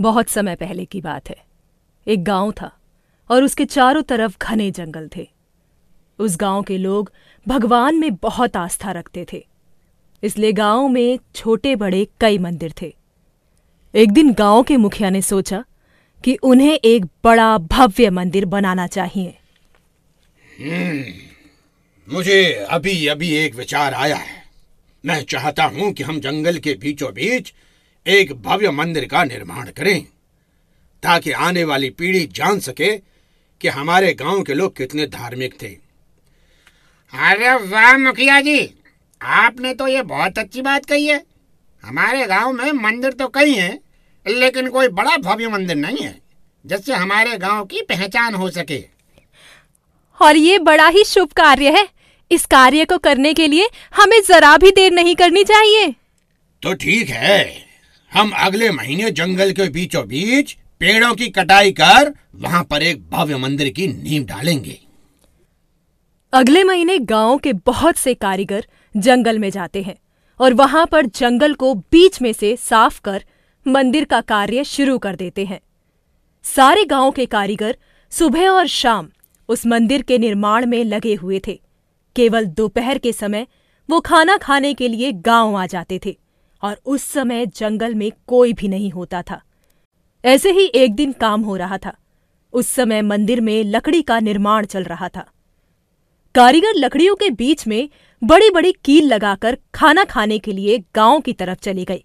बहुत समय पहले की बात है एक गांव था और उसके चारों तरफ घने जंगल थे उस गांव के लोग भगवान में बहुत आस्था रखते थे इसलिए गांव में छोटे बड़े कई मंदिर थे एक दिन गांव के मुखिया ने सोचा कि उन्हें एक बड़ा भव्य मंदिर बनाना चाहिए हम्म, मुझे अभी अभी एक विचार आया है मैं चाहता हूं कि हम जंगल के बीचों बीच एक भव्य मंदिर का निर्माण करें ताकि आने वाली पीढ़ी जान सके कि हमारे गांव के लोग कितने धार्मिक थे अरे वाह मुखिया जी आपने तो ये बहुत अच्छी बात कही है हमारे गांव में मंदिर तो कई हैं लेकिन कोई बड़ा भव्य मंदिर नहीं है जिससे हमारे गांव की पहचान हो सके और ये बड़ा ही शुभ कार्य है इस कार्य को करने के लिए हमें जरा भी देर नहीं करनी चाहिए तो ठीक है हम अगले महीने जंगल के बीचों बीच पेड़ों की कटाई कर वहाँ पर एक भव्य मंदिर की नींव डालेंगे अगले महीने गाँव के बहुत से कारीगर जंगल में जाते हैं और वहां पर जंगल को बीच में से साफ कर मंदिर का कार्य शुरू कर देते हैं सारे गाँव के कारीगर सुबह और शाम उस मंदिर के निर्माण में लगे हुए थे केवल दोपहर के समय वो खाना खाने के लिए गांव आ जाते थे और उस समय जंगल में कोई भी नहीं होता था ऐसे ही एक दिन काम हो रहा था उस समय मंदिर में लकड़ी का निर्माण चल रहा था कारीगर लकड़ियों के बीच में बड़ी बड़ी कील लगाकर खाना खाने के लिए गांव की तरफ चले गए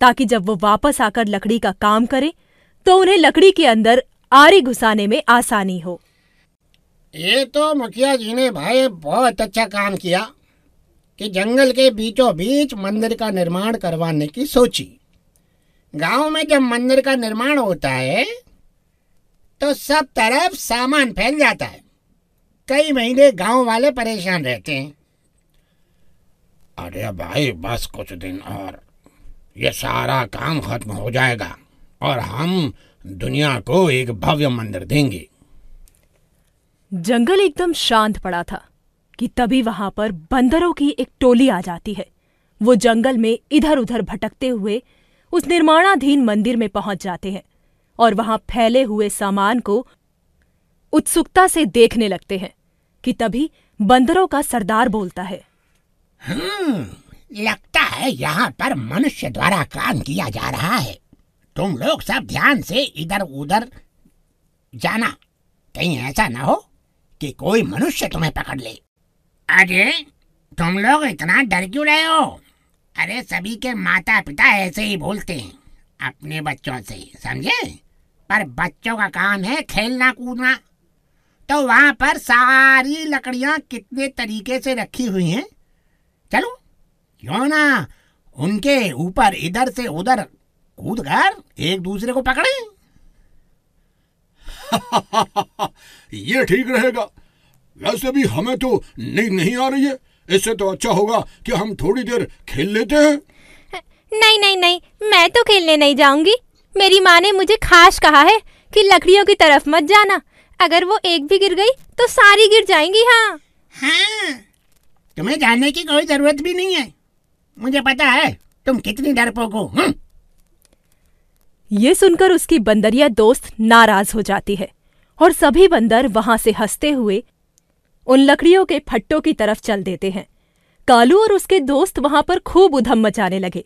ताकि जब वो वापस आकर लकड़ी का काम करें तो उन्हें लकड़ी के अंदर आरी घुसाने में आसानी हो ये तो मुखिया जी ने भाई बहुत अच्छा काम किया कि जंगल के बीचों बीच मंदिर का निर्माण करवाने की सोची गांव में जब मंदिर का निर्माण होता है तो सब तरफ सामान फैल जाता है कई महीने गांव वाले परेशान रहते हैं अरे भाई बस कुछ दिन और ये सारा काम खत्म हो जाएगा और हम दुनिया को एक भव्य मंदिर देंगे जंगल एकदम शांत पड़ा था कि तभी वहां पर बंदरों की एक टोली आ जाती है वो जंगल में इधर उधर भटकते हुए उस निर्माणाधीन मंदिर में पहुंच जाते हैं और वहां फैले हुए सामान को उत्सुकता से देखने लगते हैं कि तभी बंदरों का सरदार बोलता है हम्म, लगता है यहाँ पर मनुष्य द्वारा काम किया जा रहा है तुम लोग सब ध्यान से इधर उधर जाना कहीं ऐसा ना हो कि कोई मनुष्य तुम्हें पकड़ ले अरे तुम लोग इतना डर क्यों रहे हो अरे सभी के माता पिता ऐसे ही बोलते हैं अपने बच्चों से समझे पर बच्चों का काम है खेलना कूदना तो वहाँ पर सारी लकड़ियाँ कितने तरीके से रखी हुई हैं चलो क्यों ना उनके ऊपर इधर से उधर कूद कर एक दूसरे को पकड़े ये ठीक रहेगा वैसे भी हमें तो नींद नहीं आ रही है इससे तो अच्छा होगा कि हम थोड़ी देर खेल लेते हैं नहीं नहीं नहीं मैं तो खेलने नहीं जाऊंगी मेरी माँ ने मुझे खास कहा है कि लकड़ियों की तरफ मत जाना अगर वो एक भी गिर गई तो सारी गिर जाएंगी हाँ हाँ तुम्हें जाने की कोई जरूरत भी नहीं है मुझे पता है तुम कितनी डरपोक हो हम्म। ये सुनकर उसकी बंदरिया दोस्त नाराज हो जाती है और सभी बंदर वहां से हंसते हुए उन लकड़ियों के फट्टों की तरफ चल देते हैं कालू और उसके दोस्त वहां पर खूब उधम मचाने लगे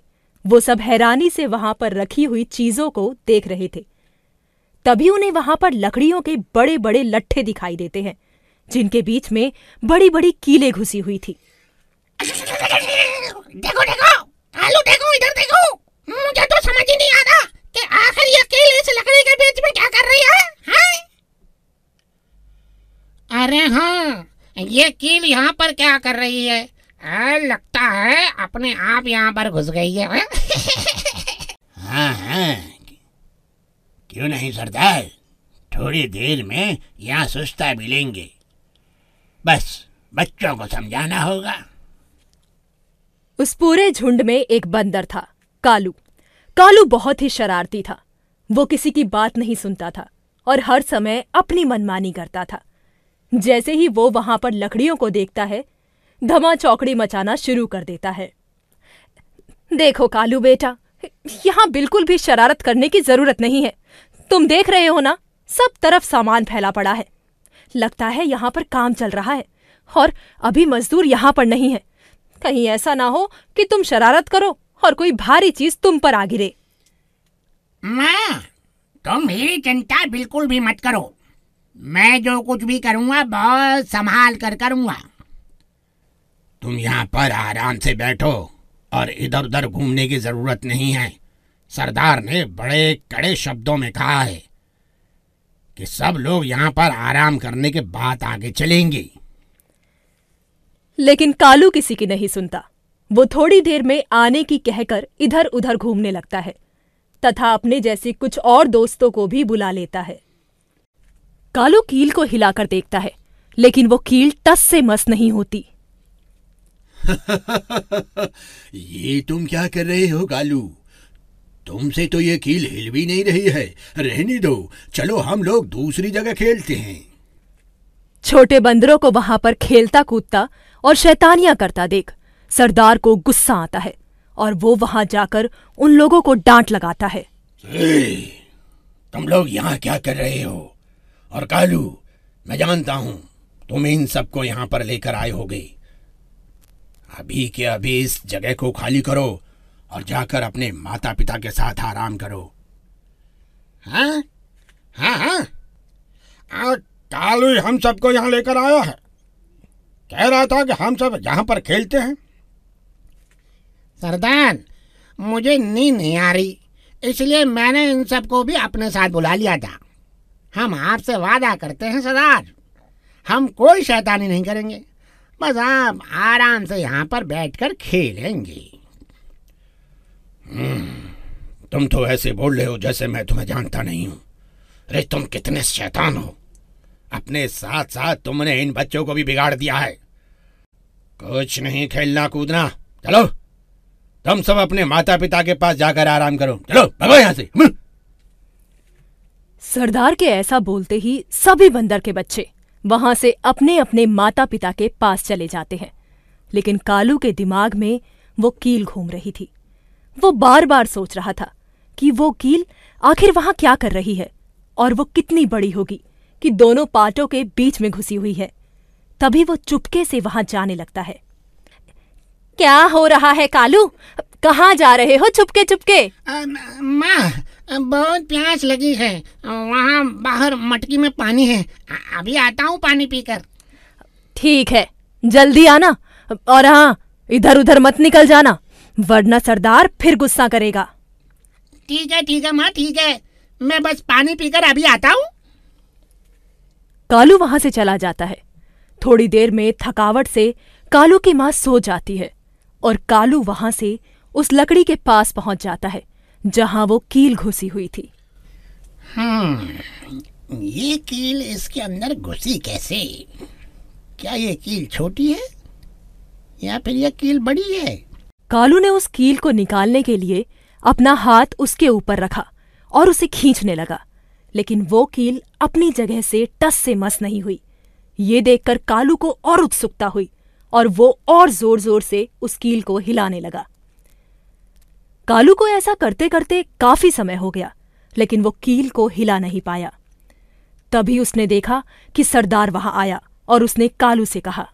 वो सब हैरानी से वहां पर रखी हुई चीजों को देख रहे थे तभी उन्हें वहां पर लकड़ियों के बड़े बड़े लट्ठे दिखाई देते हैं जिनके बीच में बड़ी बड़ी कीले घुसी हुई थी देखो देखो आलू देखो इधर देखो मुझे तो समझ ही नहीं आ रहा कि आखिर ये कीले इस लकड़ी के बीच में क्या कर रही ये कील यहाँ पर क्या कर रही है आ, लगता है अपने आप यहाँ पर घुस गई है हाँ हाँ क्यों नहीं सरदार थोड़ी देर में यहाँ सुस्ता मिलेंगे बस बच्चों को समझाना होगा उस पूरे झुंड में एक बंदर था कालू कालू बहुत ही शरारती था वो किसी की बात नहीं सुनता था और हर समय अपनी मनमानी करता था जैसे ही वो वहां पर लकड़ियों को देखता है धमा चौकड़ी मचाना शुरू कर देता है देखो कालू बेटा यहाँ बिल्कुल भी शरारत करने की जरूरत नहीं है तुम देख रहे हो ना सब तरफ सामान फैला पड़ा है लगता है यहाँ पर काम चल रहा है और अभी मजदूर यहाँ पर नहीं है कहीं ऐसा ना हो कि तुम शरारत करो और कोई भारी चीज तुम पर आ गिरे तुम मेरी चिंता बिल्कुल भी मत करो मैं जो कुछ भी करूंगा बहुत संभाल कर करूंगा तुम यहाँ पर आराम से बैठो और इधर उधर घूमने की ज़रूरत नहीं है सरदार ने बड़े कड़े शब्दों में कहा है कि सब लोग यहाँ पर आराम करने के बाद आगे चलेंगे लेकिन कालू किसी की नहीं सुनता वो थोड़ी देर में आने की कहकर इधर उधर घूमने लगता है तथा अपने जैसे कुछ और दोस्तों को भी बुला लेता है कालू कील को हिलाकर देखता है लेकिन वो कील टस से मस नहीं होती ये तुम क्या कर रहे हो कालू तुमसे तो ये कील हिल भी नहीं रही है रहने दो चलो हम लोग दूसरी जगह खेलते हैं छोटे बंदरों को वहां पर खेलता कूदता और शैतानियां करता देख सरदार को गुस्सा आता है और वो वहां जाकर उन लोगों को डांट लगाता है ए, तुम लोग यहाँ क्या कर रहे हो और कालू मैं जानता हूं तुम इन सबको यहां पर लेकर आए गई अभी के अभी इस जगह को खाली करो और जाकर अपने माता पिता के साथ आराम करो हाँ हाँ हाँ कालू हम सबको यहां लेकर आया है कह रहा था कि हम सब यहां पर खेलते हैं सरदार मुझे नींद नहीं आ रही इसलिए मैंने इन सबको भी अपने साथ बुला लिया था हम आपसे वादा करते हैं सरदार हम कोई शैतानी नहीं करेंगे बस आप आराम से यहाँ पर बैठकर खेलेंगे हम्म, तुम तो ऐसे बोल रहे हो जैसे मैं तुम्हें जानता नहीं हूँ अरे तुम कितने शैतान हो अपने साथ साथ तुमने इन बच्चों को भी बिगाड़ दिया है कुछ नहीं खेलना कूदना चलो तुम सब अपने माता पिता के पास जाकर आराम करो चलो भगवान यहां से हम्म। सरदार के ऐसा बोलते ही सभी बंदर के बच्चे वहां से अपने अपने माता पिता के पास चले जाते हैं लेकिन कालू के दिमाग में वो कील घूम रही थी वो बार बार सोच रहा था कि वो कील आखिर वहां क्या कर रही है और वो कितनी बड़ी होगी कि दोनों पाटों के बीच में घुसी हुई है तभी वो चुपके से वहां जाने लगता है क्या हो रहा है कालू कहाँ जा रहे हो चुपके चुपके बहुत प्यास लगी है वहाँ बाहर मटकी में पानी है अभी आता हूँ पानी पीकर ठीक है जल्दी आना और हाँ इधर उधर मत निकल जाना वरना सरदार फिर गुस्सा करेगा ठीक है ठीक है माँ ठीक है मैं बस पानी पीकर अभी आता हूँ कालू वहां से चला जाता है थोड़ी देर में थकावट से कालू की माँ सो जाती है और कालू वहां से उस लकड़ी के पास पहुंच जाता है जहां वो कील घुसी हुई थी हम्म, ये कील इसके अंदर घुसी कैसे क्या ये कील छोटी है या फिर यह कील बड़ी है कालू ने उस कील को निकालने के लिए अपना हाथ उसके ऊपर रखा और उसे खींचने लगा लेकिन वो कील अपनी जगह से टस से मस नहीं हुई ये देखकर कालू को और उत्सुकता हुई और वो और जोर जोर से उस कील को हिलाने लगा कालू को ऐसा करते करते काफी समय हो गया लेकिन वो कील को हिला नहीं पाया तभी उसने देखा कि सरदार वहां आया और उसने कालू से कहा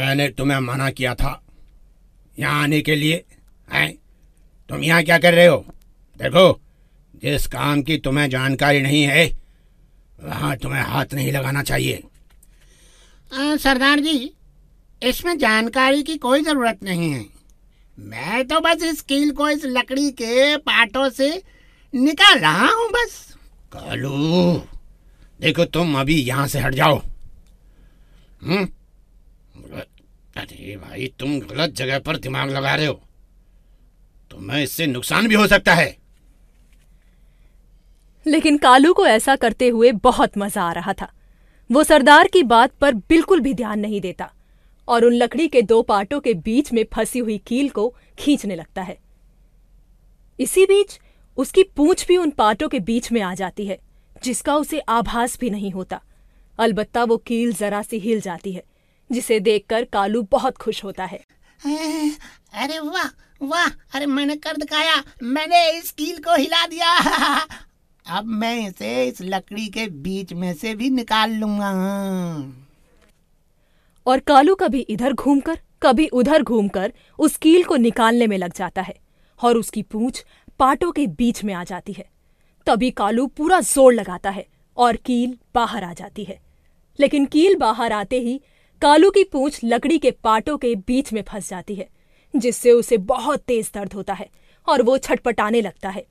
मैंने तुम्हें मना किया था यहाँ आने के लिए है तुम यहाँ क्या कर रहे हो देखो जिस काम की तुम्हें जानकारी नहीं है वहां तुम्हें हाथ नहीं लगाना चाहिए सरदार जी इसमें जानकारी की कोई ज़रूरत नहीं है मैं तो बस इस कील को इस लकड़ी के पाटो से निकाल रहा हूँ बस कालू देखो तुम अभी यहाँ से हट जाओ हम्म? अरे भाई तुम गलत जगह पर दिमाग लगा रहे हो तुम्हें इससे नुकसान भी हो सकता है लेकिन कालू को ऐसा करते हुए बहुत मजा आ रहा था वो सरदार की बात पर बिल्कुल भी ध्यान नहीं देता और उन लकड़ी के दो पार्टों के बीच में फंसी हुई कील को खींचने लगता है इसी बीच उसकी पूंछ भी उन पार्टों के बीच में आ जाती है जिसका उसे आभास भी नहीं होता अलबत्ता वो कील जरा सी हिल जाती है जिसे देखकर कालू बहुत खुश होता है अरे वाह वाह अरे मैंने कर दिखाया मैंने इस कील को हिला दिया अब मैं इसे इस लकड़ी के बीच में से भी निकाल लूंगा और कालू कभी इधर घूमकर कभी उधर घूमकर उस कील को निकालने में लग जाता है और उसकी पूंछ पाटों के बीच में आ जाती है तभी कालू पूरा जोर लगाता है और कील बाहर आ जाती है लेकिन कील बाहर आते ही कालू की पूंछ लकड़ी के पाटों के बीच में फंस जाती है जिससे उसे बहुत तेज दर्द होता है और वो छटपटाने लगता है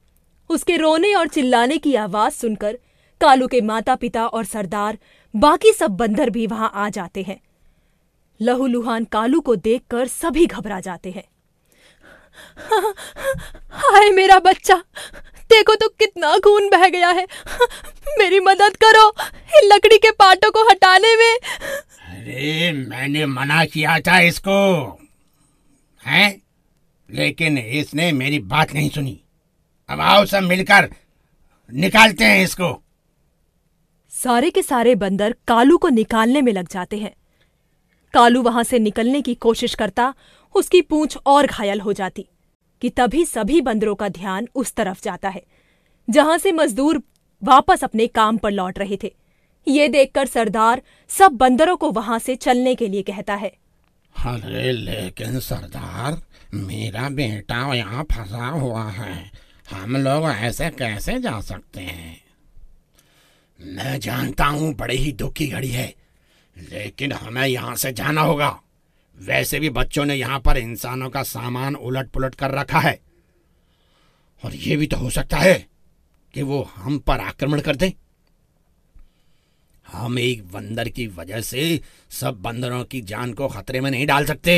उसके रोने और चिल्लाने की आवाज सुनकर कालू के माता पिता और सरदार बाकी सब बंदर भी वहां आ जाते हैं लहूलुहान कालू को देखकर सभी घबरा जाते हैं हाय मेरा बच्चा देखो तो कितना खून बह गया है मेरी मदद करो इन लकड़ी के पाटों को हटाने में अरे मैंने मना किया था इसको हैं लेकिन इसने मेरी बात नहीं सुनी अब आओ सब मिलकर निकालते हैं इसको सारे के सारे बंदर कालू को निकालने में लग जाते हैं कालू वहां से निकलने की कोशिश करता उसकी पूंछ और घायल हो जाती कि तभी सभी बंदरों का ध्यान उस तरफ जाता है जहां से मजदूर वापस अपने काम पर लौट रहे थे ये देखकर सरदार सब बंदरों को वहां से चलने के लिए कहता है अरे लेकिन सरदार मेरा बेटा यहाँ फंसा हुआ है हम लोग ऐसे कैसे जा सकते हैं मैं जानता हूँ बड़ी ही दुखी घड़ी है लेकिन हमें यहाँ से जाना होगा वैसे भी बच्चों ने यहाँ पर इंसानों का सामान उलट पुलट कर रखा है और ये भी तो हो सकता है कि वो हम पर आक्रमण कर दें हम एक बंदर की वजह से सब बंदरों की जान को खतरे में नहीं डाल सकते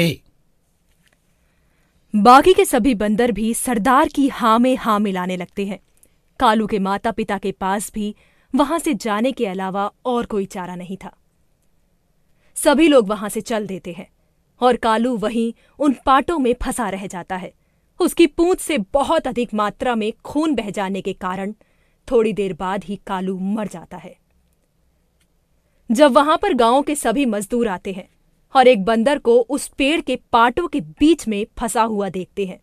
बाकी के सभी बंदर भी सरदार की हाँ में हाँ मिलाने लगते हैं कालू के माता पिता के पास भी वहां से जाने के अलावा और कोई चारा नहीं था सभी लोग वहां से चल देते हैं और कालू वहीं उन पाटों में फंसा रह जाता है उसकी पूंछ से बहुत अधिक मात्रा में खून बह जाने के कारण थोड़ी देर बाद ही कालू मर जाता है जब वहां पर गांव के सभी मजदूर आते हैं और एक बंदर को उस पेड़ के पाटों के बीच में फंसा हुआ देखते हैं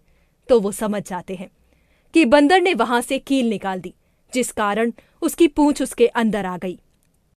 तो वो समझ जाते हैं कि बंदर ने वहां से कील निकाल दी जिस कारण उसकी पूंछ उसके अंदर आ गई